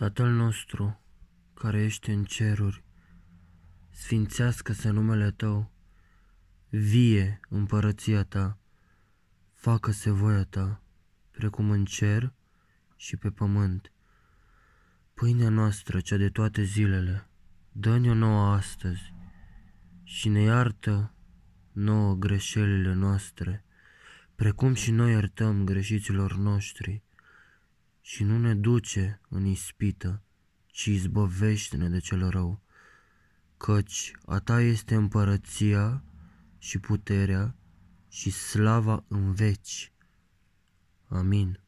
Tatăl nostru, care ești în ceruri, sfințească-se numele Tău, vie împărăția Ta, facă-se voia Ta, precum în cer și pe pământ. Pâinea noastră, cea de toate zilele, dă-ne-o nouă astăzi și ne iartă nouă greșelile noastre, precum și noi iertăm greșiților noștri, și nu ne duce în ispită, ci izbăvește-ne de cel rău, căci a ta este împărăția și puterea și slava în veci. Amin.